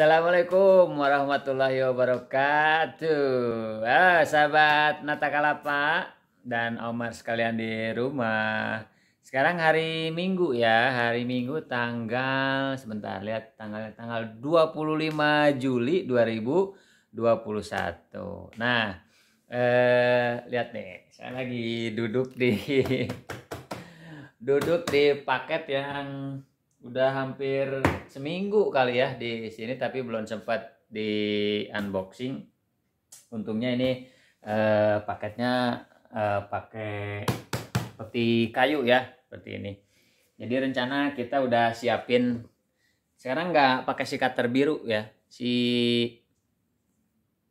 Assalamualaikum warahmatullahi wabarakatuh. Ah, sahabat Natakalapa dan Omar sekalian di rumah. Sekarang hari Minggu ya, hari Minggu tanggal sebentar lihat tanggal tanggal 25 Juli 2021. Nah, eh lihat nih, saya lagi duduk di duduk di paket yang udah hampir seminggu kali ya di sini tapi belum sempat di unboxing. Untungnya ini eh, paketnya eh, pakai peti kayu ya, seperti ini. Jadi rencana kita udah siapin sekarang nggak pakai sikat terbiru ya, si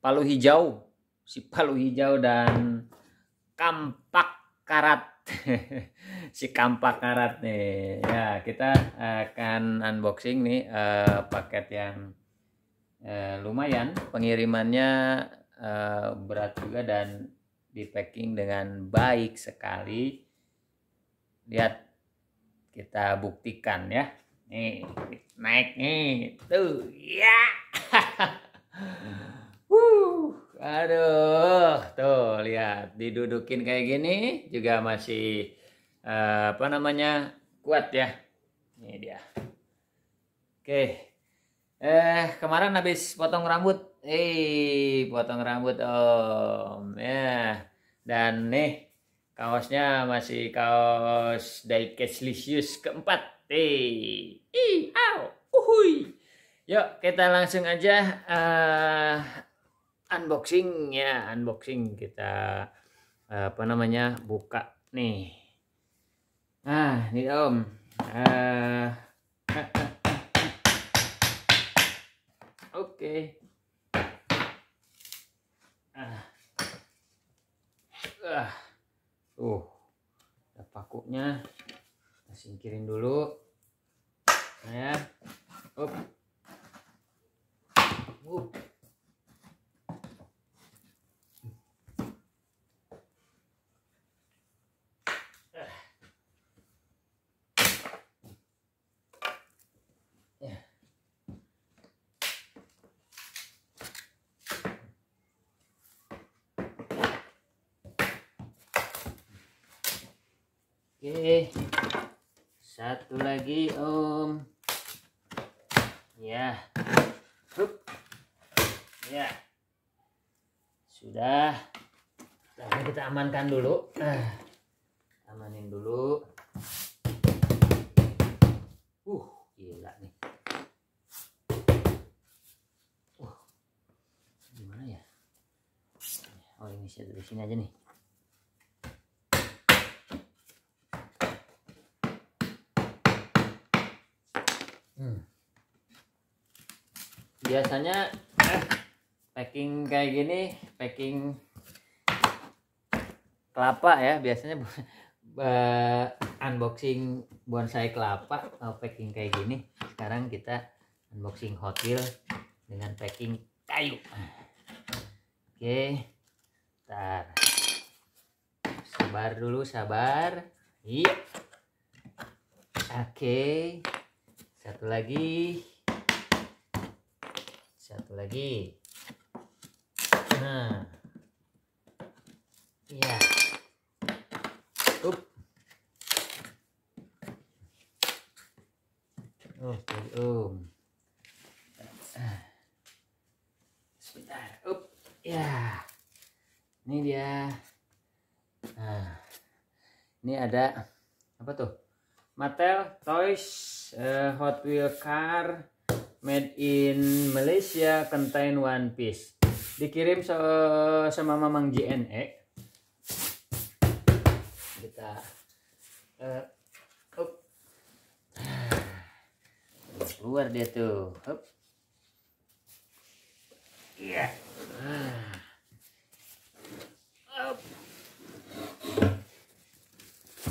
palu hijau, si palu hijau dan kampak karat. si kampak karat nih ya kita akan unboxing nih uh, paket yang uh, lumayan pengirimannya uh, berat juga dan di packing dengan baik sekali lihat kita buktikan ya nih naik nih tuh ya Wuh, aduh, tuh lihat didudukin kayak gini juga masih Eh, apa namanya kuat ya ini dia oke eh kemarin habis potong rambut eh potong rambut om ya dan nih kaosnya masih kaos diecast keempat eh ih iau uhui yuk kita langsung aja uh, eh, unboxing ya unboxing kita eh, apa namanya buka nih Nah, ini Om. Uh, Oke. Okay. Ah. ah. uh, Tuh. Ada pakunya. Kita singkirin dulu. Nah, ya. Up. Up. Oke. Satu lagi, Om. Ya. Hup. Ya. Sudah. Sekarang kita amankan dulu. Nah, amanin dulu. Uh, gila nih. Uh. Gimana ya? Oh, ini saya dari sini aja nih. Hmm. Biasanya eh, packing kayak gini, packing kelapa ya, biasanya uh, unboxing bonsai kelapa uh, packing kayak gini. Sekarang kita unboxing hotel dengan packing kayu. Oke. Okay. Bentar. Sabar dulu, sabar. Iya. Oke. Okay satu lagi satu lagi nah iya up oh jadi um sebentar up ya ini dia nah ini ada apa tuh Mattel Toys uh, Hot Wheel car made in Malaysia contain one piece. Dikirim so, sama Mamang JNE. Kita uh, eh, up. keluar dia tuh. Up. Iya. Yeah. Up.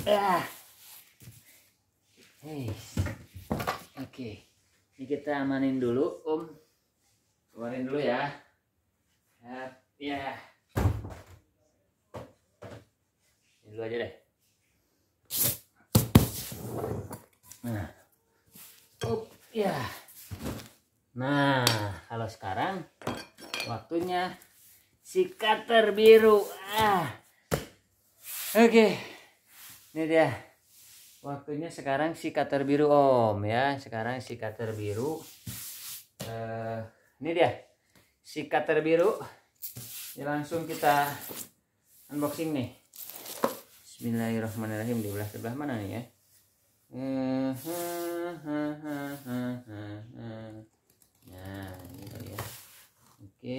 Ah. Hey. Oke, ini kita amanin dulu, Om. Amanin dulu ya. Ya, ya. Ini dulu aja deh. Nah, up ya. Nah, kalau sekarang waktunya si cutter biru. Ah. Oke. Ini dia waktunya sekarang si cutter biru om ya sekarang si cutter biru uh, eh, ini dia si cutter biru ini langsung kita unboxing nih Bismillahirrahmanirrahim di belah sebelah mana nih ya eh, eh, nah ini dia oke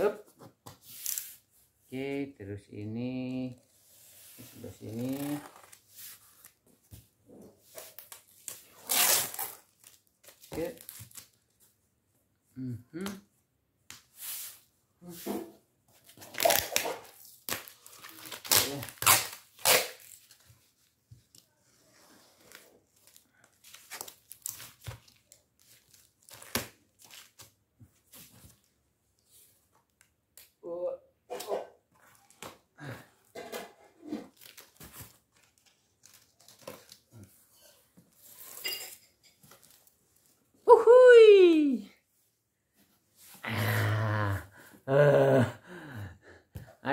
Up. oke terus ini terus sebelah sini 嗯哼。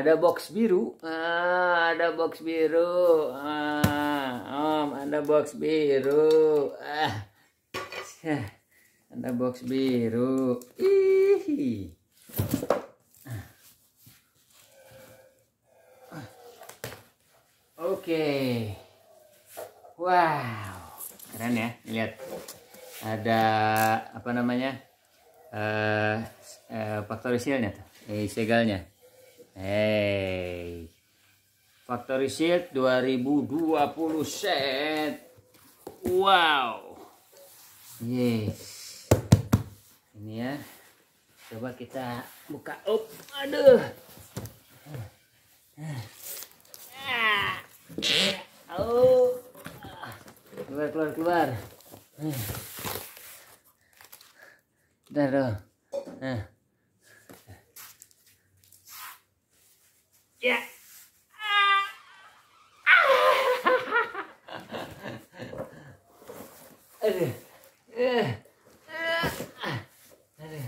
Ada box biru. Ah, ada box biru. Ah, Om, ada box biru. Ah. Ada box biru. Ih. Ah. Oke. Okay. Wow. Keren ya, lihat. Ada apa namanya? Eh uh, uh, eh, faktor isinya, tuh. Eh, segalnya. factory sheet 2020 set wow yes ini ya coba kita buka up aduh oh keluar keluar keluar dah ya Aduh. Eh. Eh.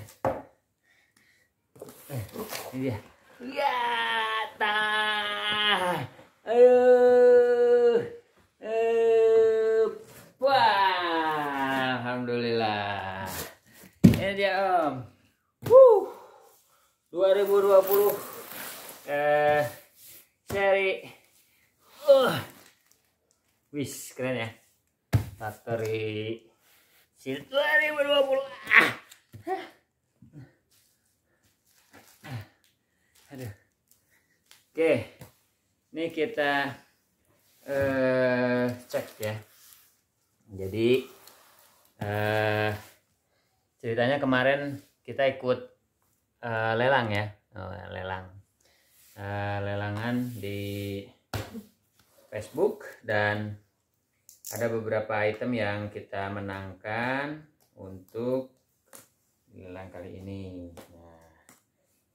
Ini Ya, Wah, eh, alhamdulillah. Ini dia, 2020 eh seri uh. Wis, keren ya factory sil 2020 ah. Aduh. Oke, ini kita uh, cek ya. Jadi uh, ceritanya kemarin kita ikut uh, lelang ya, oh, lelang, uh, lelangan di Facebook dan ada beberapa item yang kita menangkan untuk lelang kali ini nah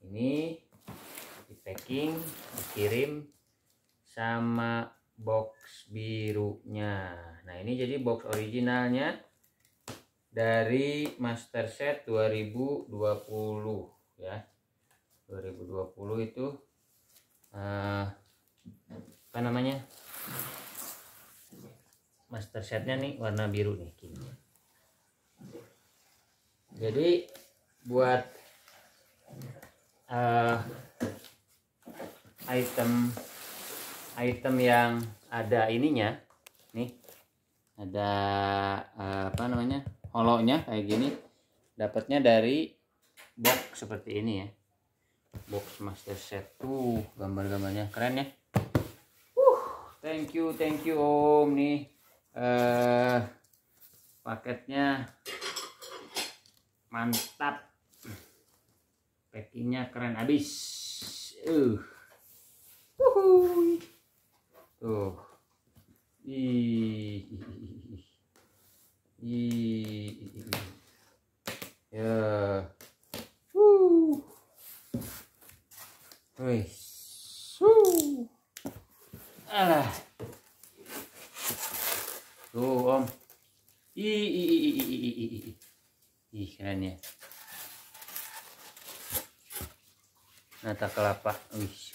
ini di packing dikirim sama box birunya nah ini jadi box originalnya dari master set 2020 ya 2020 itu uh, apa namanya master setnya nih warna biru nih kini. jadi buat uh, item item yang ada ininya nih ada uh, apa namanya holonya kayak gini dapatnya dari box seperti ini ya box master set tuh gambar-gambarnya keren ya uh, thank you thank you om nih eh paketnya mantap packingnya keren abis uh Wuhui. tuh ih ih kata kelapa Uish.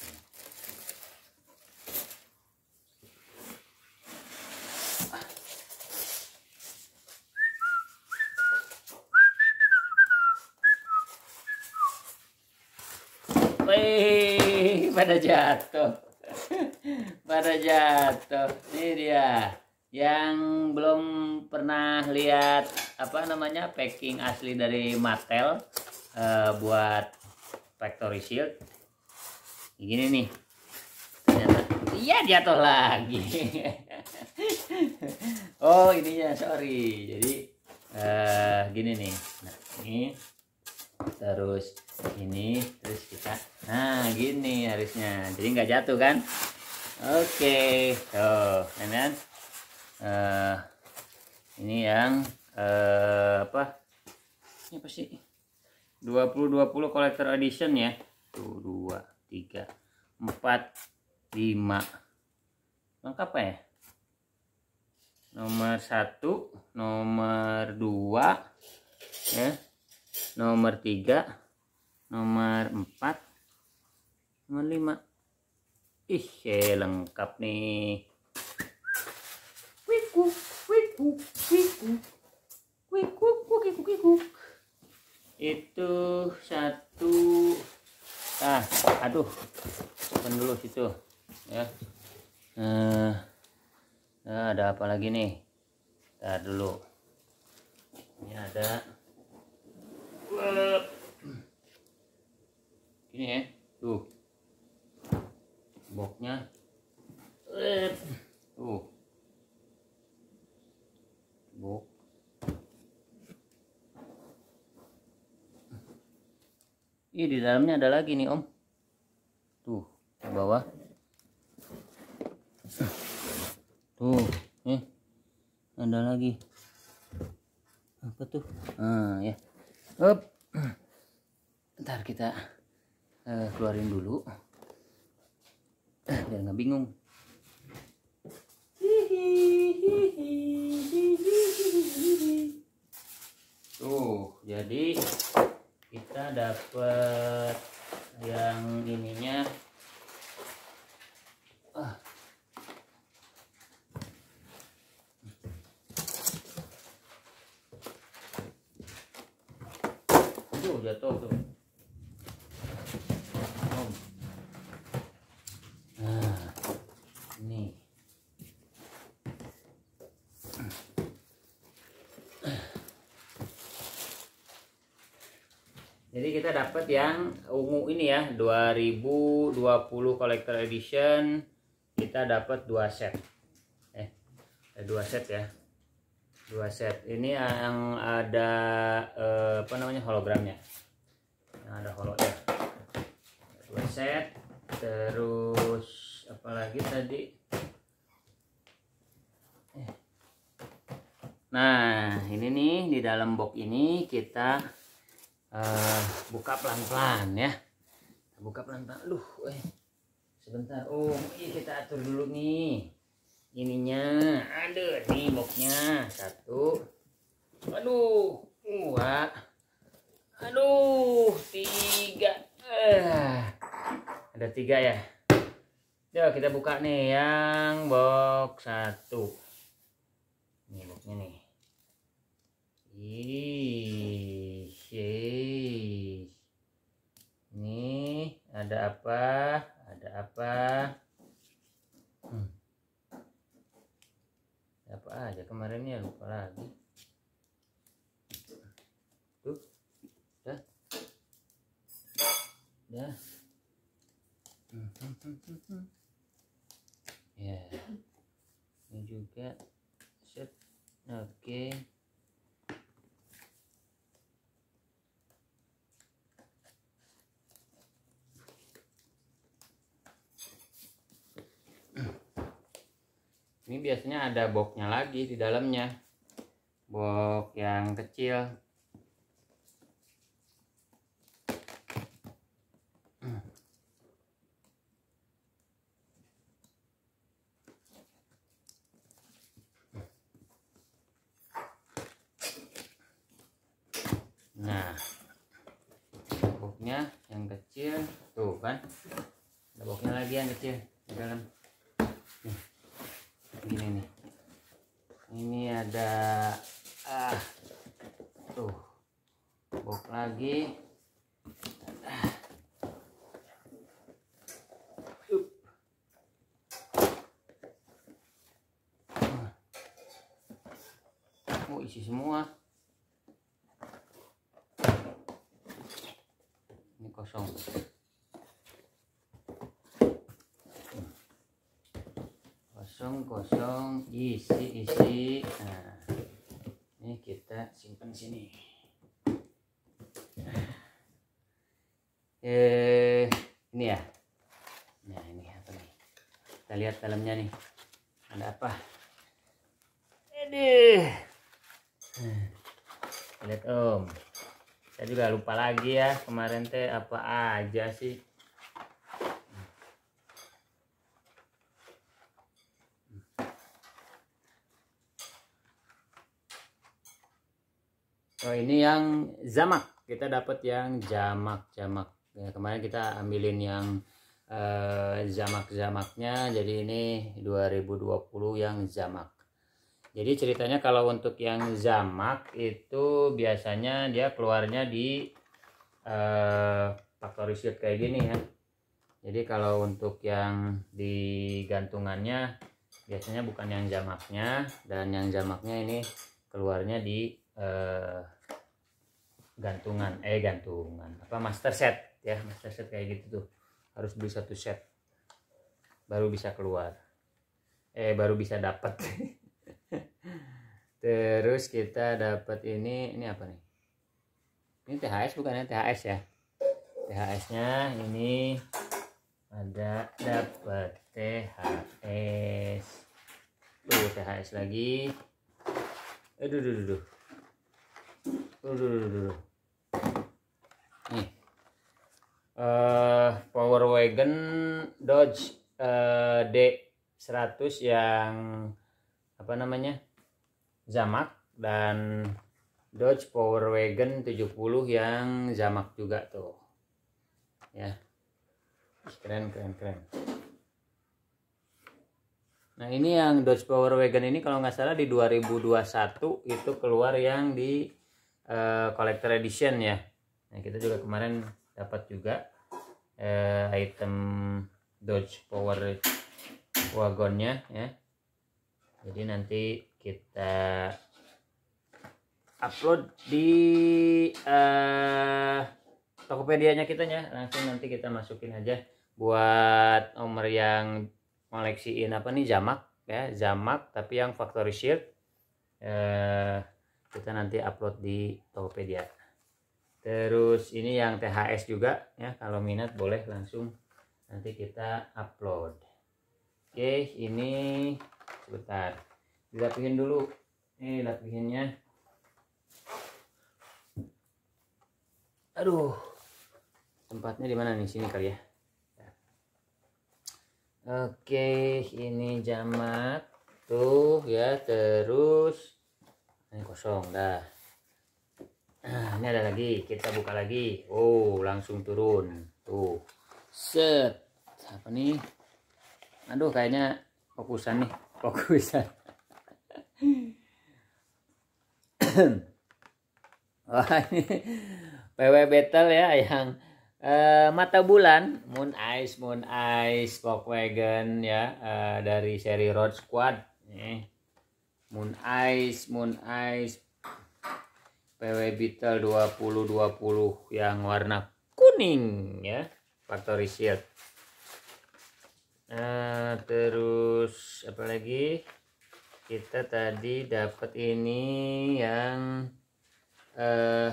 pada jatuh pada jatuh ini dia yang belum pernah lihat apa namanya packing asli dari Mattel uh, buat factory shield gini nih ternyata iya jatuh lagi oh ini ya sorry jadi uh, gini nih nah, ini terus ini terus kita nah gini harusnya jadi nggak jatuh kan oke okay. tuh kan uh, ini yang uh, apa ini apa sih 2020 collector edition ya tuh dua tiga empat lima lengkap ya nomor satu nomor dua ya nomor tiga nomor empat nomor lima ih ya lengkap nih wiku wiku wiku wiku wiku wiku itu satu ah aduh open dulu situ ya nah, nah ada apa lagi nih Tar dulu ini ada ini ya tuh boxnya tuh box Ih, di dalamnya ada lagi nih, Om. Tuh, ke bawah. Tuh, nih. Ada lagi. Apa tuh? Ah, ya. Up. Ntar kita uh, keluarin dulu. Biar nggak bingung. Hihi. dapat yang ungu ini ya 2020 collector edition kita dapat dua set eh, eh dua set ya dua set ini yang ada eh, apa namanya hologramnya yang ada ya dua set terus apalagi tadi eh. nah ini nih di dalam box ini kita buka pelan-pelan ya buka pelan-pelan lu, eh. sebentar oh iya kita atur dulu nih ininya ada nih boxnya satu aduh dua aduh tiga eh. ada tiga ya yuk kita buka nih yang box satu ini boxnya nih Ih, ada apa ada apa hmm. apa aja kemarin ya lupa lagi tuh dah dah hmm, ya ini juga set oke okay. ini biasanya ada boxnya lagi di dalamnya box yang kecil Nah, boxnya yang kecil, tuh kan, ada boxnya lagi yang kecil di dalam. ini ada ah tuh bok lagi kosong kosong isi isi nah ini kita simpan sini eh ini ya nah ini apa nih kita lihat dalamnya nih ada apa ini nah, lihat om saya juga lupa lagi ya kemarin teh apa aja sih ini yang jamak kita dapat yang jamak jamak ya, kemarin kita ambilin yang eh, jamak jamaknya jadi ini 2020 yang jamak jadi ceritanya kalau untuk yang jamak itu biasanya dia keluarnya di eh, factory kayak gini ya jadi kalau untuk yang di gantungannya biasanya bukan yang jamaknya dan yang jamaknya ini keluarnya di eh, gantungan eh gantungan apa master set ya master set kayak gitu tuh harus beli satu set baru bisa keluar eh baru bisa dapat terus kita dapat ini ini apa nih ini THS bukan ya THS ya THS nya ini ada dapat THS tuh THS lagi aduh aduh aduh aduh aduh, uh, Power Wagon Dodge uh, eh, D100 yang apa namanya Zamak dan Dodge Power Wagon 70 yang Zamak juga tuh ya keren keren keren nah ini yang Dodge Power Wagon ini kalau nggak salah di 2021 itu keluar yang di uh, collector edition ya nah kita juga kemarin dapat juga eh, item Dodge Power wagonnya ya jadi nanti kita upload di uh, Tokopedia-nya kita ya langsung nanti kita masukin aja buat nomor yang koleksiin apa nih jamak ya jamak tapi yang factory shield uh, kita nanti upload di Tokopedia terus ini yang THS juga ya kalau minat boleh langsung nanti kita upload oke ini sebentar dilapihin dulu ini lapihinnya aduh tempatnya di mana nih sini kali ya oke ini jamak tuh ya terus ini kosong dah Nah, ini ada lagi, kita buka lagi. Oh, langsung turun. Tuh. Set. Apa nih? Aduh, kayaknya fokusan nih, fokusan. Wah, ini PW Battle ya yang uh, mata bulan Moon Eyes, Moon Eyes, Volkswagen ya uh, dari seri Road Squad. Nih. Moon Eyes, Moon Eyes. PW Beetle 2020 yang warna kuning ya factory shield nah terus apalagi kita tadi dapat ini yang eh,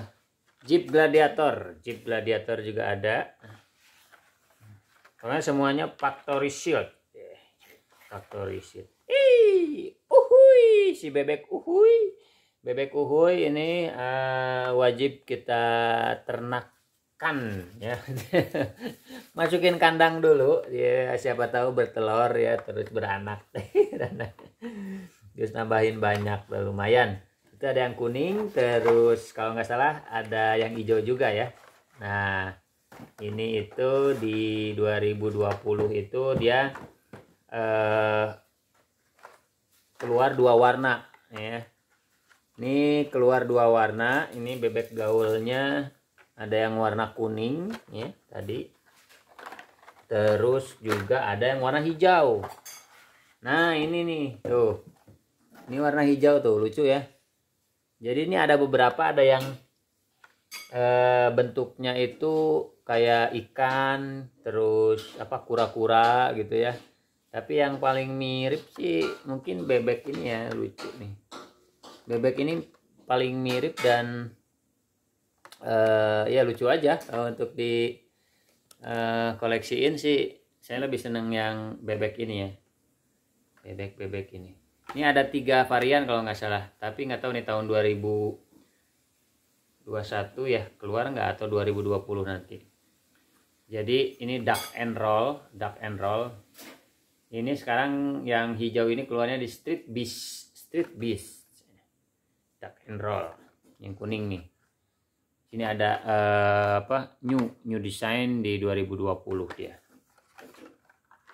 Jeep Gladiator Jeep Gladiator juga ada karena semuanya factory shield factory shield Ih, uhui si bebek uhui bebek uhuy ini uh, wajib kita ternakkan ya masukin kandang dulu ya siapa tahu bertelur ya terus beranak terus nambahin banyak lumayan itu ada yang kuning terus kalau nggak salah ada yang hijau juga ya nah ini itu di 2020 itu dia eh, keluar dua warna ya ini keluar dua warna ini bebek gaulnya ada yang warna kuning ya tadi terus juga ada yang warna hijau nah ini nih tuh ini warna hijau tuh lucu ya jadi ini ada beberapa ada yang eh, bentuknya itu kayak ikan terus apa kura-kura gitu ya tapi yang paling mirip sih mungkin bebek ini ya lucu nih bebek ini paling mirip dan uh, ya lucu aja kalau eh, untuk di uh, koleksiin sih saya lebih seneng yang bebek ini ya bebek bebek ini ini ada tiga varian kalau nggak salah tapi nggak tahu nih tahun 2021 ya keluar nggak atau 2020 nanti jadi ini duck and roll duck and roll ini sekarang yang hijau ini keluarnya di street beast street beast tak enroll yang kuning nih sini ada uh, apa new new design di 2020 dia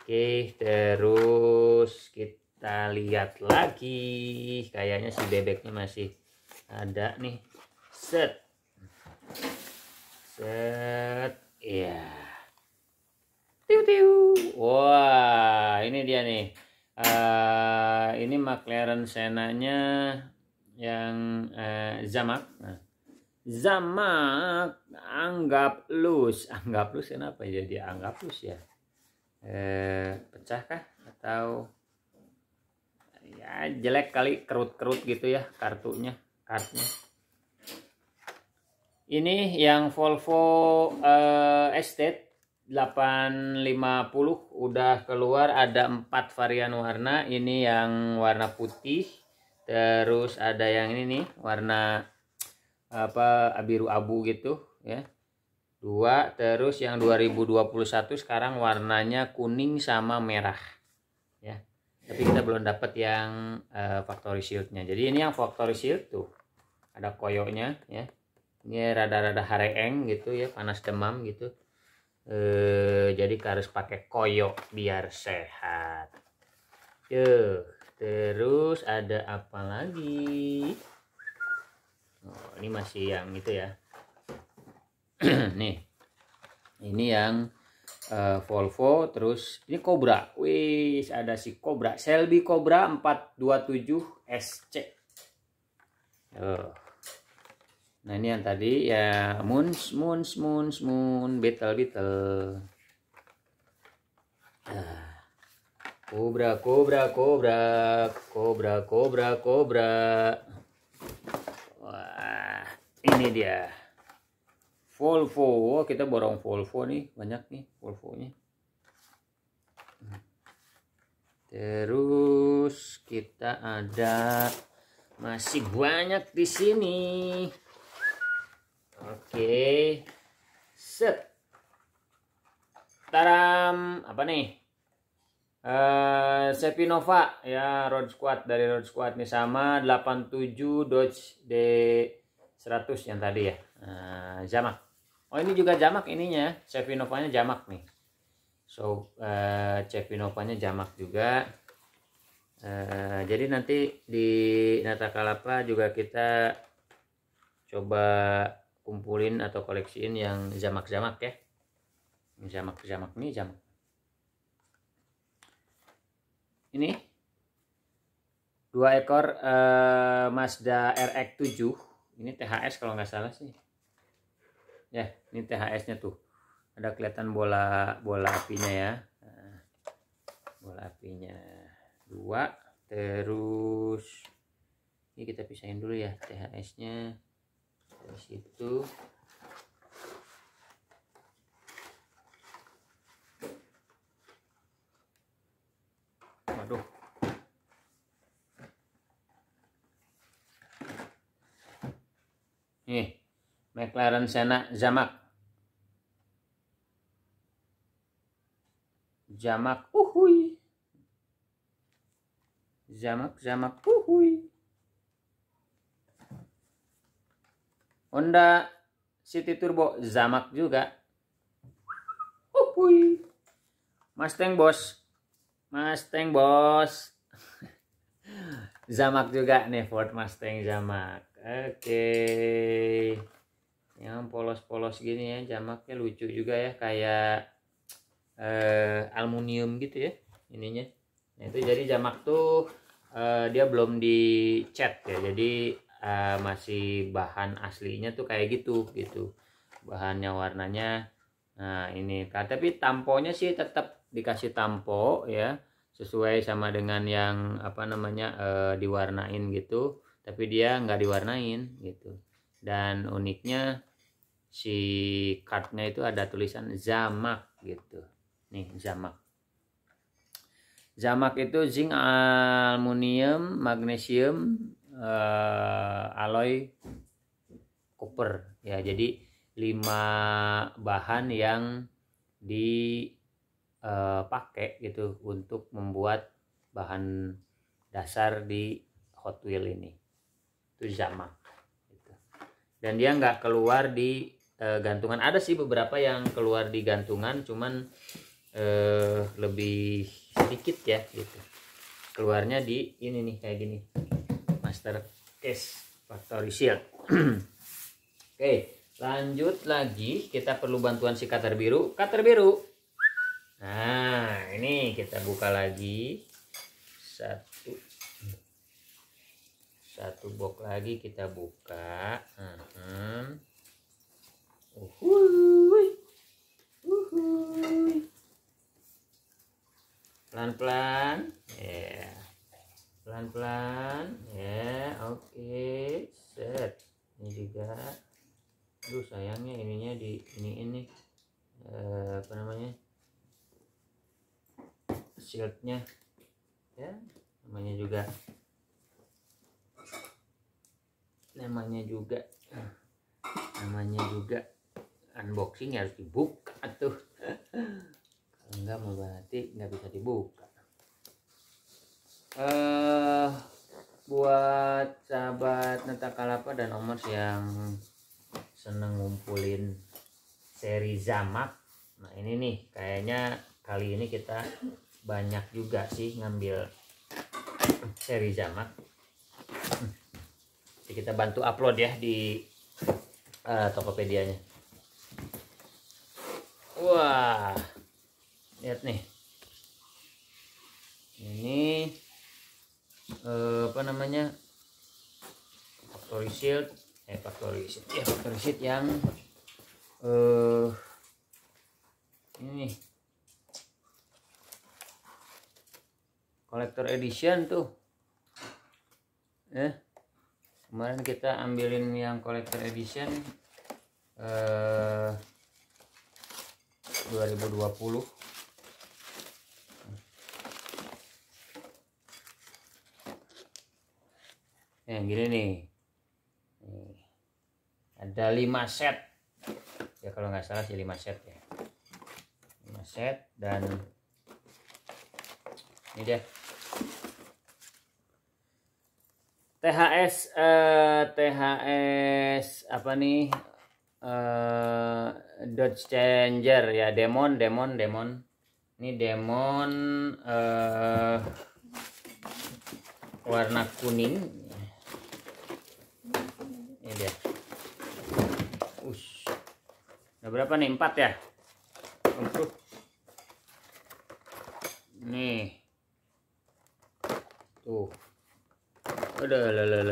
oke terus kita lihat lagi kayaknya si bebeknya masih ada nih set set ya yeah. tiu tiu wah ini dia nih uh, ini McLaren Senanya yang eh, zamak. Nah, zamak anggap lus, anggap lus kenapa jadi ya? anggap lus ya? Eh, pecah kah atau ya jelek kali kerut-kerut gitu ya kartunya, kartunya. Ini yang Volvo eh, Estate 850 udah keluar ada empat varian warna. Ini yang warna putih terus ada yang ini nih warna apa biru abu gitu ya dua terus yang 2021 sekarang warnanya kuning sama merah ya tapi kita belum dapat yang uh, factory shieldnya jadi ini yang factory shield tuh ada koyoknya ya ini rada-rada hareng gitu ya panas demam gitu eh jadi harus pakai koyok biar sehat yuk terus ada apa lagi oh, ini masih yang itu ya nih ini yang uh, Volvo terus ini Cobra Wih, ada si Cobra Shelby Cobra 427 SC oh. nah ini yang tadi ya Moon, Moon, Moon, Moon Beetle Beetle uh. Kobra, kobra, kobra, kobra, kobra, kobra. Wah, ini dia. Volvo, kita borong Volvo nih, banyak nih Volvo-nya. Terus kita ada masih banyak di sini. Oke. Set. Taram, apa nih? Uh, eh, Sepinova ya road squad dari road squad nih sama 87 Dodge D 100 yang tadi ya uh, jamak oh ini juga jamak ininya Sepinovanya jamak nih so uh, eh, Sepinovanya jamak juga uh, jadi nanti di nata Natakalapa juga kita coba kumpulin atau koleksiin yang jamak-jamak ya jamak-jamak nih jamak ini dua ekor eh, Mazda RX7 ini THS kalau nggak salah sih ya ini THS nya tuh ada kelihatan bola bola apinya ya eh, bola apinya dua terus ini kita pisahin dulu ya THS nya dari situ aduh Nih, McLaren Senna Jamak. Jamak, uhui. Jamak, Jamak, uhui. Honda City Turbo Jamak juga. Uhui. Mustang Boss Mustang bos Zamak juga nih Ford Mustang Zamak oke okay. yang polos-polos gini ya Zamaknya lucu juga ya kayak eh, aluminium gitu ya ininya nah, itu jadi Zamak tuh eh, dia belum dicat ya jadi eh, masih bahan aslinya tuh kayak gitu gitu bahannya warnanya nah ini nah, tapi tamponya sih tetap dikasih tampo ya sesuai sama dengan yang apa namanya e, diwarnain gitu tapi dia nggak diwarnain gitu dan uniknya si kartnya itu ada tulisan zamak gitu nih zamak zamak itu zinc aluminium magnesium e, alloy copper ya jadi lima bahan yang di uh, pakai gitu untuk membuat bahan dasar di Hot Wheel ini itu jamak gitu. dan dia nggak keluar di uh, gantungan ada sih beberapa yang keluar di gantungan cuman uh, lebih sedikit ya gitu keluarnya di ini nih kayak gini master case factory shield oke okay, lanjut lagi kita perlu bantuan si cutter biru cutter biru nah ini kita buka lagi satu satu box lagi kita buka uh -huh. uhuy. Uhuy. pelan-pelan ya yeah. pelan-pelan ya yeah. oke okay. set ini juga lu sayangnya ininya di ini ini uh, apa namanya shieldnya ya namanya juga namanya juga namanya juga unboxing harus dibuka tuh kalau enggak mau berarti nggak bisa dibuka eh uh, buat sahabat netakalapa dan omos yang seneng ngumpulin seri zamak nah ini nih kayaknya kali ini kita banyak juga sih ngambil seri jamak Jadi kita bantu upload ya di uh, Tokopedia-nya wah lihat nih ini uh, apa namanya factory shield eh factory shield ya factory shield yang uh, ini nih kolektor edition tuh eh kemarin kita ambilin yang kolektor edition eh, 2020 yang eh, gini nih ada 5 set ya kalau nggak salah sih 5 set ya 5 set dan ini dia THS eh, THS apa nih eh, Dodge Changer ya Demon Demon Demon ini Demon eh, warna kuning ini dia Ush. Nah, berapa nih empat ya untuk nih tuh Udah, lah,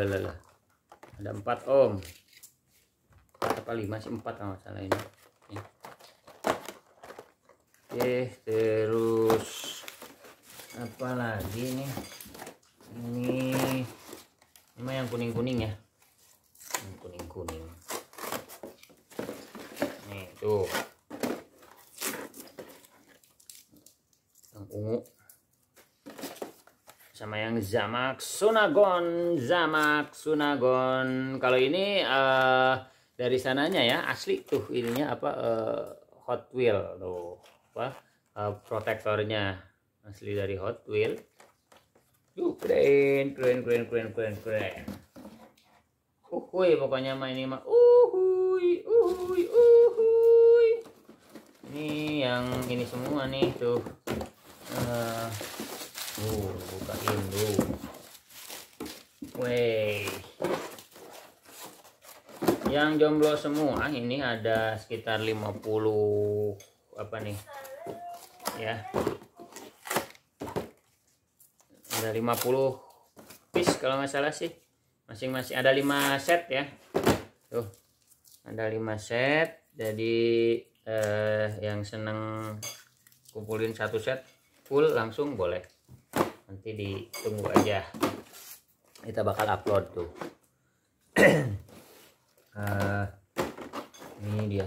Ada empat om apa lima sih empat kalau salah ini. Oke, terus apa lagi nih? Ini ini yang kuning-kuning ya. Yang kuning-kuning. Nih, tuh. yang Zamak Sunagon Zamak Sunagon kalau ini uh, dari sananya ya asli tuh ininya apa uh, Hot Wheel tuh apa uh, protektornya asli dari Hot Wheel tuh keren keren keren keren keren keren uhuy pokoknya main ini mah uhuy uhuy uhuy ini yang ini semua nih tuh uh, tuh bukain dulu Wey. Yang jomblo semua ini ada sekitar 50 apa nih? Ya. Ada 50 piece kalau nggak salah sih. Masing-masing ada 5 set ya. Tuh. Ada 5 set. Jadi eh yang seneng kumpulin satu set full langsung boleh nanti ditunggu aja kita bakal upload tuh uh, ini dia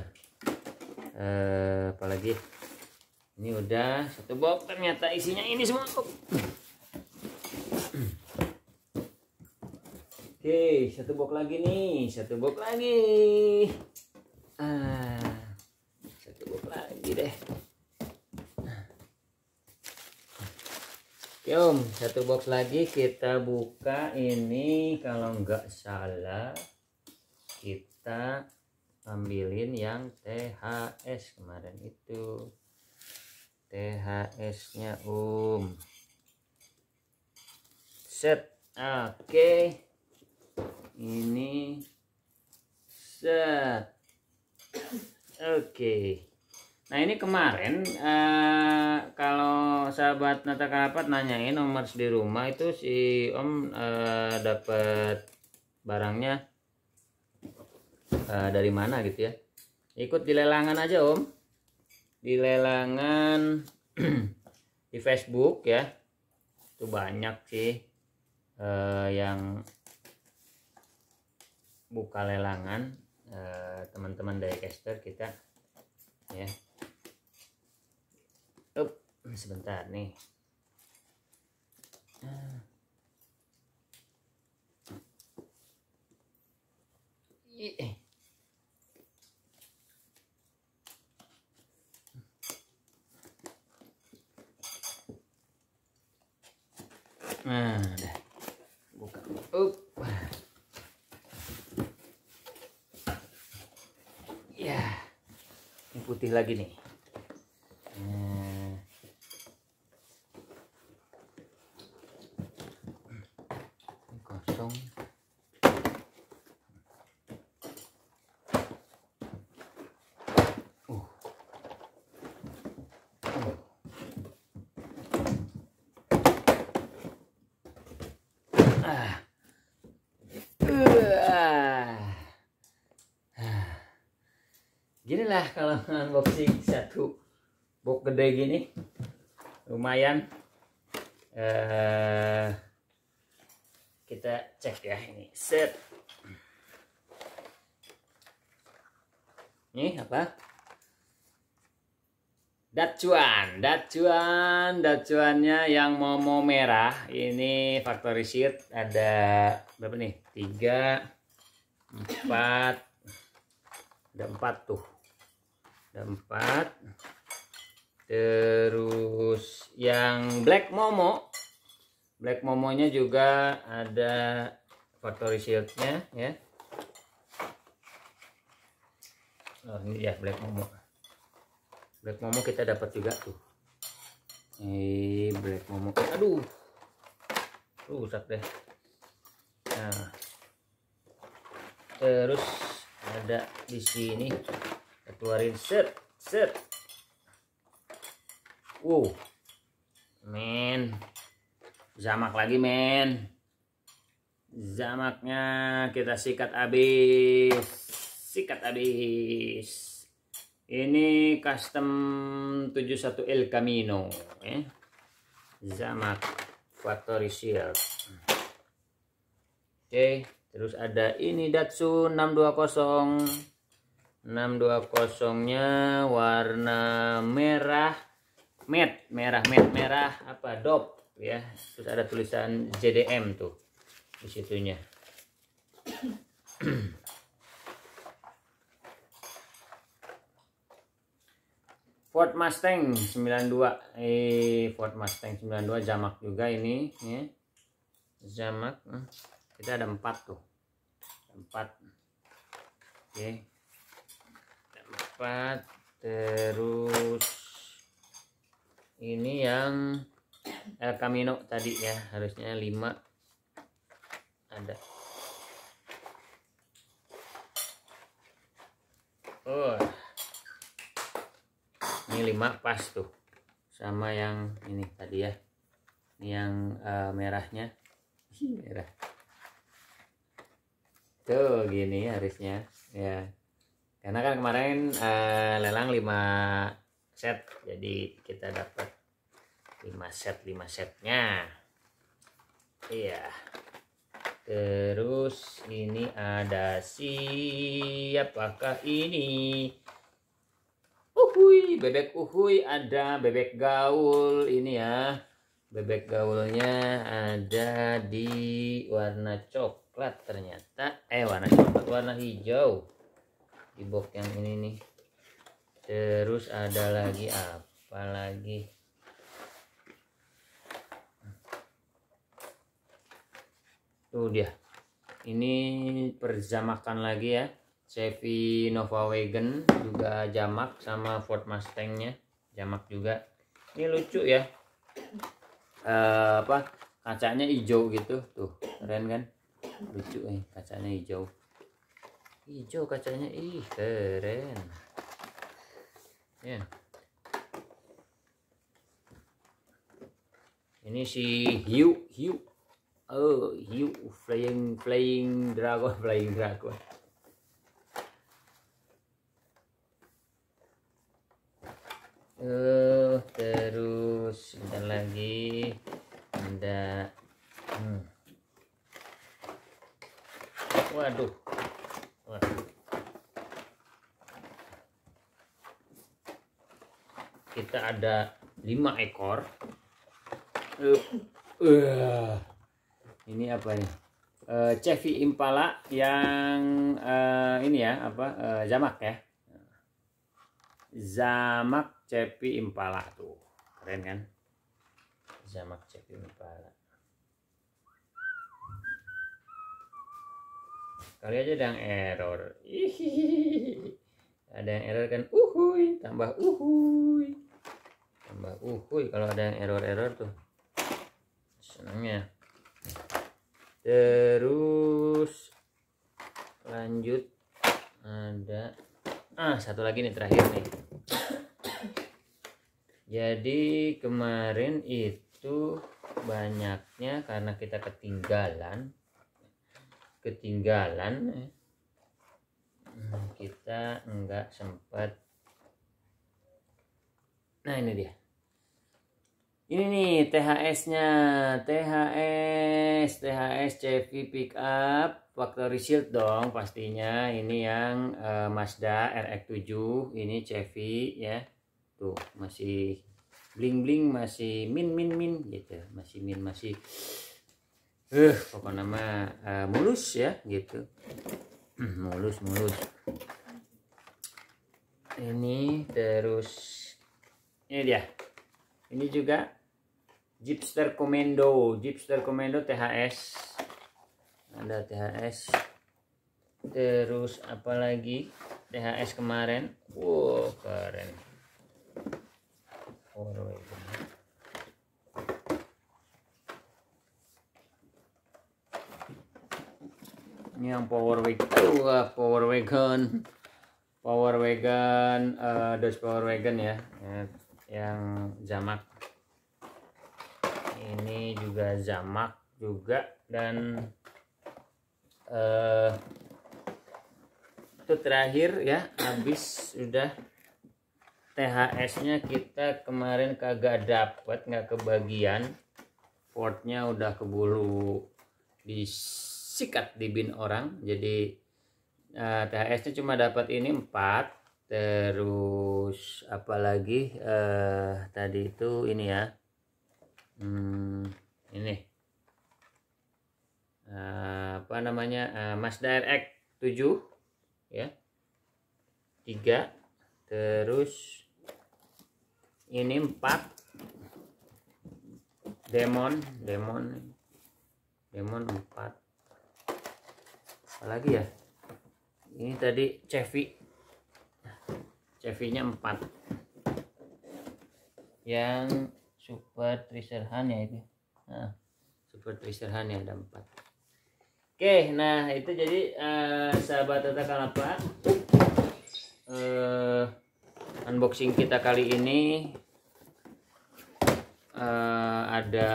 uh, eh, apalagi ini udah satu box ternyata isinya ini semua oke okay, satu box lagi nih satu box lagi uh, satu box lagi deh om, satu box lagi kita buka ini kalau nggak salah kita ambilin yang THS kemarin itu. THS-nya om um. Set. Oke. Okay. Ini set. Oke. Okay. Nah ini kemarin eh, kalau sahabat Nata Karapat nanyain Om di rumah itu si Om eh, dapat barangnya eh, dari mana gitu ya? Ikut di lelangan aja Om, di lelangan di Facebook ya, itu banyak sih eh, yang buka lelangan eh, teman-teman eh, dari Caster kita ya sebentar nih ah. eh Nah, Buka. Up. Ya. Ini putih lagi nih. unboxing satu box gede gini lumayan eh kita cek ya ini set ini apa dacuan dacuan dacuannya yang momo merah ini factory sheet ada berapa nih tiga empat ada empat tuh keempat terus yang black momo black momonya juga ada factory shieldnya ya oh ini ya black momo black momo kita dapat juga tuh eh black momo aduh rusak deh nah terus ada di sini keluarin set set wow men zamak lagi men zamaknya kita sikat habis sikat habis ini custom 71 El Camino eh. zamak factory shield oke okay. terus ada ini Datsun 620 620-nya warna merah matte, merah matte merah apa dop ya. Terus ada tulisan JDM tuh di situnya. Ford Mustang 92 eh Ford Mustang 92 jamak juga ini ya. Jamak. Eh. Kita ada empat tuh. Empat. Oke. Okay empat terus ini yang El Camino tadi ya harusnya lima ada oh ini lima pas tuh sama yang ini tadi ya ini yang uh, merahnya merah tuh gini harusnya ya karena kan kemarin uh, lelang 5 set jadi kita dapat 5 set 5 setnya iya terus ini ada siapakah ini uhui bebek uhui ada bebek gaul ini ya bebek gaulnya ada di warna coklat ternyata eh warna coklat warna hijau di box yang ini nih terus ada lagi apa lagi tuh dia ini perjamakan lagi ya Chevy Nova Wagon juga jamak sama Ford Mustangnya jamak juga ini lucu ya e, apa kacanya hijau gitu tuh keren kan lucu nih eh, kacanya hijau hijau kacanya ih keren ya ini si hiu hiu oh hiu flying flying dragon flying dragon Uh, terus sebentar lagi ada hmm. waduh kita ada lima ekor eh, eh, ini apa ini uh, Impala yang ini ya apa uh, Zamak ya Zamak Chevy Impala tuh keren kan Zamak Chevy Impala kali aja ada yang error ada yang error kan uhui tambah uhui tambah uh, wui, kalau ada yang error-error tuh senangnya terus lanjut ada ah satu lagi nih terakhir nih jadi kemarin itu banyaknya karena kita ketinggalan ketinggalan eh. hmm, kita enggak sempat nah ini dia ini nih THS-nya, THS, THS CV pickup factory shield dong pastinya. Ini yang uh, Mazda RX7, ini Chevy ya. Tuh, masih bling-bling, masih min-min-min gitu. Masih min, masih eh uh, pokoknya nama uh, mulus ya gitu. Hmm, mulus, mulus. Ini terus ini dia. Ini juga Jeepster Komendo, Jeepster Komendo, THS. Ada THS. Terus apa lagi, THS kemarin. Wow, keren. Ini yang power wagon, uh, power wagon, power wagon, uh, eh, dos power wagon ya, yang jamak ini juga zamak juga dan eh itu terakhir ya habis sudah THS nya kita kemarin kagak dapat nggak kebagian portnya udah keburu disikat di bin orang jadi uh, eh, THS nya cuma dapat ini empat. terus apalagi eh, tadi itu ini ya hmm, ini uh, apa namanya uh, Mazda RX 7 ya 3 terus ini 4 demon demon demon 4 apalagi ya ini tadi Chevy Chevy nya 4 yang super tracer hand ya itu nah, super tracer hand ya ada empat oke nah itu jadi uh, sahabat tata kalapa uh, unboxing kita kali ini eh, ada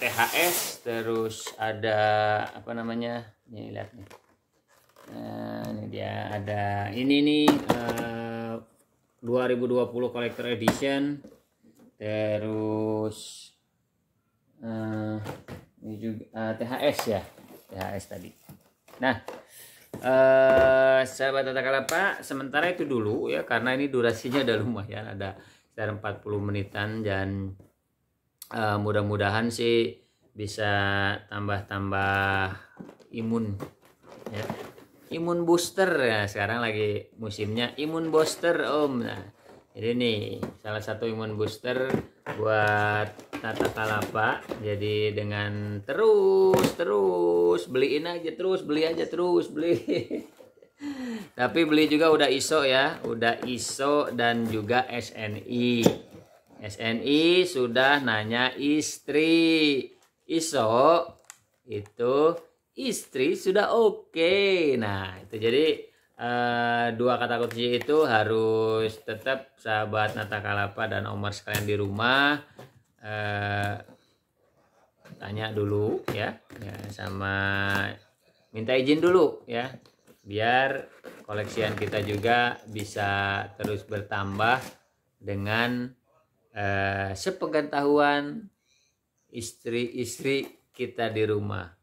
THS terus ada apa namanya ini lihat nih nah, ini dia ada ini nih uh, 2020 collector edition terus uh, ini juga uh, eh, THS ya THS tadi nah uh, sahabat tata kelapa sementara itu dulu ya karena ini durasinya udah lumayan ada sekitar 40 menitan dan uh, mudah-mudahan sih bisa tambah-tambah imun ya imun booster ya sekarang lagi musimnya imun booster om nah jadi nih salah satu imun booster buat tata kalapa jadi dengan terus terus beliin aja terus beli aja terus beli tapi beli juga udah ISO ya udah ISO dan juga SNI SNI sudah nanya istri ISO itu istri sudah oke. Okay. Nah, itu jadi uh, dua kata kunci itu harus tetap sahabat Nata Kalapa dan Omar sekalian di rumah uh, tanya dulu ya, ya sama minta izin dulu ya biar koleksian kita juga bisa terus bertambah dengan eh, sepengetahuan istri-istri kita di rumah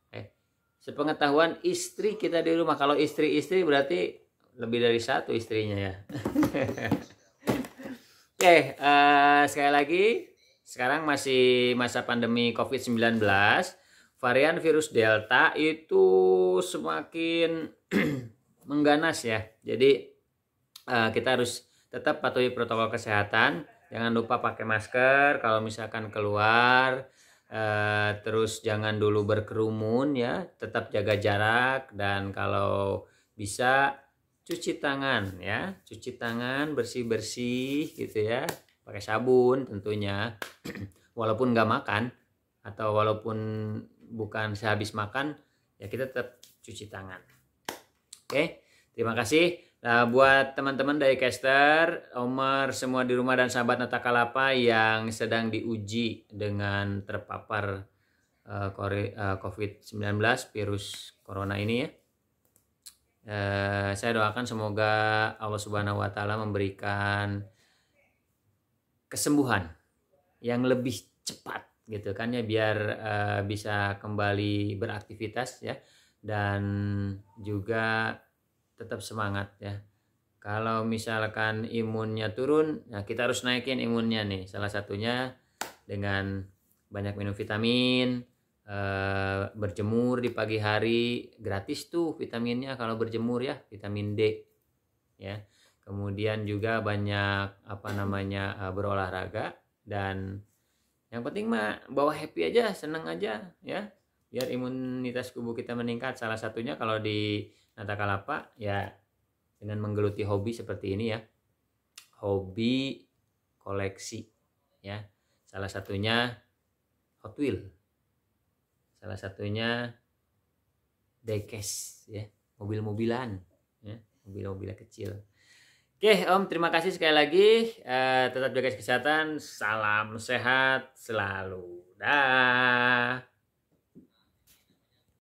sepengetahuan istri kita di rumah kalau istri-istri berarti lebih dari satu istrinya ya oke uh, sekali lagi sekarang masih masa pandemi covid-19 varian virus delta itu semakin mengganas ya jadi uh, kita harus tetap patuhi protokol kesehatan jangan lupa pakai masker kalau misalkan keluar Eh, terus jangan dulu berkerumun ya, tetap jaga jarak dan kalau bisa cuci tangan ya, cuci tangan bersih-bersih gitu ya, pakai sabun tentunya. walaupun nggak makan atau walaupun bukan sehabis makan ya kita tetap cuci tangan. Oke, terima kasih. Nah, buat teman-teman dari caster, Omar, semua di rumah dan sahabat nata kalapa yang sedang diuji dengan terpapar uh, eh, eh, COVID-19 virus corona ini ya. saya doakan semoga Allah Subhanahu wa taala memberikan kesembuhan yang lebih cepat gitu kan ya biar uh, bisa kembali beraktivitas ya dan juga tetap semangat ya kalau misalkan imunnya turun nah kita harus naikin imunnya nih salah satunya dengan banyak minum vitamin e, berjemur di pagi hari gratis tuh vitaminnya kalau berjemur ya vitamin D ya kemudian juga banyak apa namanya e, berolahraga dan yang penting mah bawa happy aja seneng aja ya biar imunitas tubuh kita meningkat salah satunya kalau di Nah, tak ya dengan menggeluti hobi seperti ini ya. Hobi koleksi ya. Salah satunya Hot Wheel. Salah satunya diecast ya, mobil-mobilan ya, mobil mobil kecil. Oke, Om, terima kasih sekali lagi. Uh, tetap jaga kesehatan, salam sehat selalu. Dah.